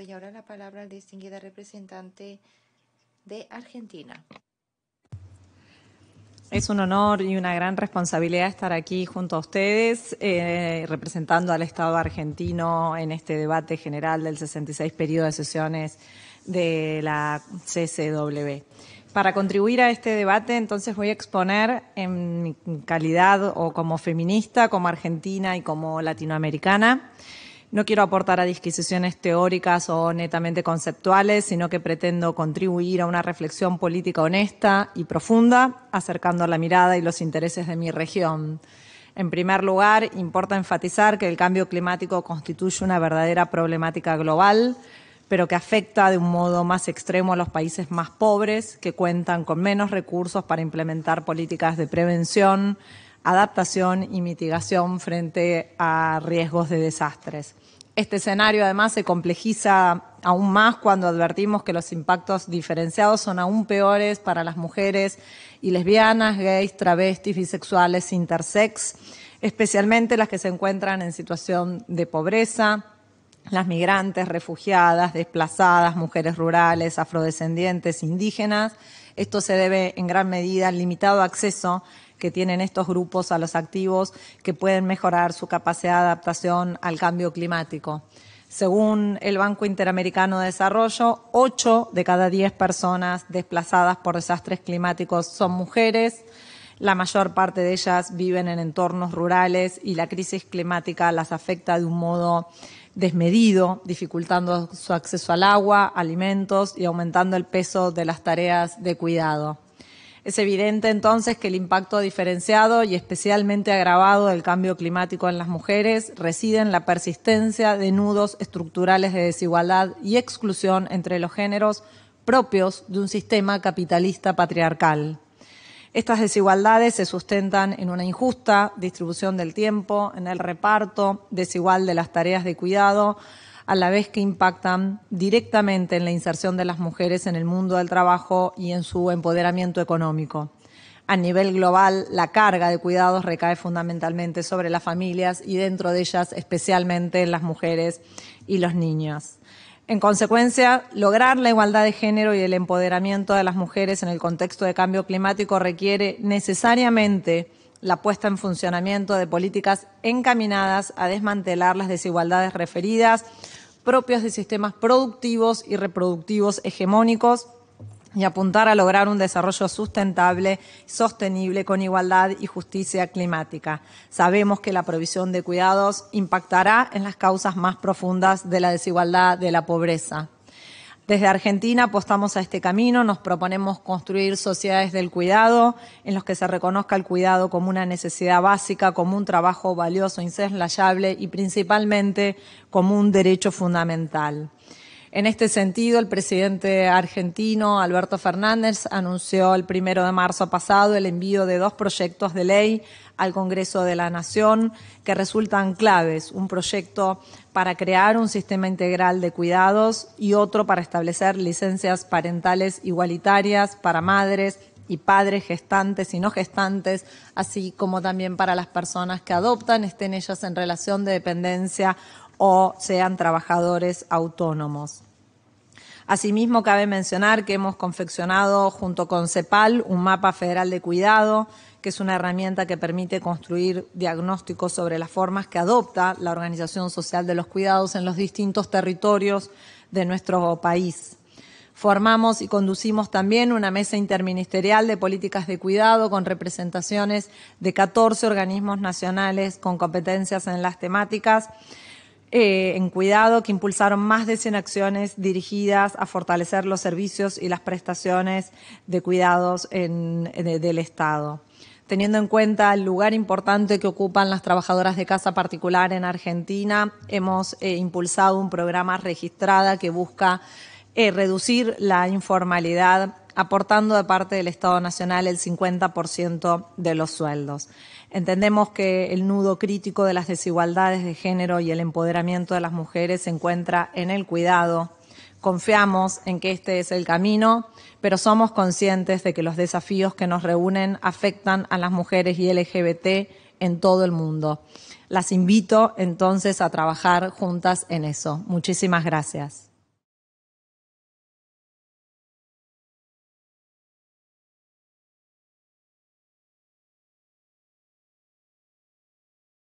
Y ahora la palabra al distinguida representante de Argentina. Es un honor y una gran responsabilidad estar aquí junto a ustedes, eh, representando al Estado argentino en este debate general del 66 periodo de sesiones de la CCW. Para contribuir a este debate, entonces voy a exponer en mi calidad o como feminista, como argentina y como latinoamericana, no quiero aportar a disquisiciones teóricas o netamente conceptuales, sino que pretendo contribuir a una reflexión política honesta y profunda, acercando la mirada y los intereses de mi región. En primer lugar, importa enfatizar que el cambio climático constituye una verdadera problemática global, pero que afecta de un modo más extremo a los países más pobres, que cuentan con menos recursos para implementar políticas de prevención, adaptación y mitigación frente a riesgos de desastres. Este escenario además se complejiza aún más cuando advertimos que los impactos diferenciados son aún peores para las mujeres y lesbianas, gays, travestis, bisexuales, intersex, especialmente las que se encuentran en situación de pobreza, las migrantes, refugiadas, desplazadas, mujeres rurales, afrodescendientes, indígenas. Esto se debe en gran medida al limitado acceso que tienen estos grupos a los activos que pueden mejorar su capacidad de adaptación al cambio climático. Según el Banco Interamericano de Desarrollo, 8 de cada 10 personas desplazadas por desastres climáticos son mujeres. La mayor parte de ellas viven en entornos rurales y la crisis climática las afecta de un modo desmedido, dificultando su acceso al agua, alimentos y aumentando el peso de las tareas de cuidado. Es evidente entonces que el impacto diferenciado y especialmente agravado del cambio climático en las mujeres reside en la persistencia de nudos estructurales de desigualdad y exclusión entre los géneros propios de un sistema capitalista patriarcal. Estas desigualdades se sustentan en una injusta distribución del tiempo, en el reparto desigual de las tareas de cuidado, a la vez que impactan directamente en la inserción de las mujeres en el mundo del trabajo y en su empoderamiento económico. A nivel global, la carga de cuidados recae fundamentalmente sobre las familias y dentro de ellas especialmente en las mujeres y los niños. En consecuencia, lograr la igualdad de género y el empoderamiento de las mujeres en el contexto de cambio climático requiere necesariamente la puesta en funcionamiento de políticas encaminadas a desmantelar las desigualdades referidas propias de sistemas productivos y reproductivos hegemónicos y apuntar a lograr un desarrollo sustentable, sostenible, con igualdad y justicia climática. Sabemos que la provisión de cuidados impactará en las causas más profundas de la desigualdad, de la pobreza. Desde Argentina apostamos a este camino, nos proponemos construir sociedades del cuidado en los que se reconozca el cuidado como una necesidad básica, como un trabajo valioso, insenslayable y principalmente como un derecho fundamental. En este sentido, el presidente argentino Alberto Fernández anunció el primero de marzo pasado el envío de dos proyectos de ley al Congreso de la Nación que resultan claves. Un proyecto para crear un sistema integral de cuidados y otro para establecer licencias parentales igualitarias para madres y padres gestantes y no gestantes, así como también para las personas que adoptan, estén ellas en relación de dependencia o sean trabajadores autónomos. Asimismo, cabe mencionar que hemos confeccionado junto con CEPAL un mapa federal de cuidado, que es una herramienta que permite construir diagnósticos sobre las formas que adopta la organización social de los cuidados en los distintos territorios de nuestro país. Formamos y conducimos también una mesa interministerial de políticas de cuidado con representaciones de 14 organismos nacionales con competencias en las temáticas eh, en cuidado que impulsaron más de 100 acciones dirigidas a fortalecer los servicios y las prestaciones de cuidados en, del Estado. Teniendo en cuenta el lugar importante que ocupan las trabajadoras de casa particular en Argentina, hemos eh, impulsado un programa registrada que busca eh, reducir la informalidad aportando de parte del Estado Nacional el 50% de los sueldos. Entendemos que el nudo crítico de las desigualdades de género y el empoderamiento de las mujeres se encuentra en el cuidado. Confiamos en que este es el camino, pero somos conscientes de que los desafíos que nos reúnen afectan a las mujeres y LGBT en todo el mundo. Las invito entonces a trabajar juntas en eso. Muchísimas gracias.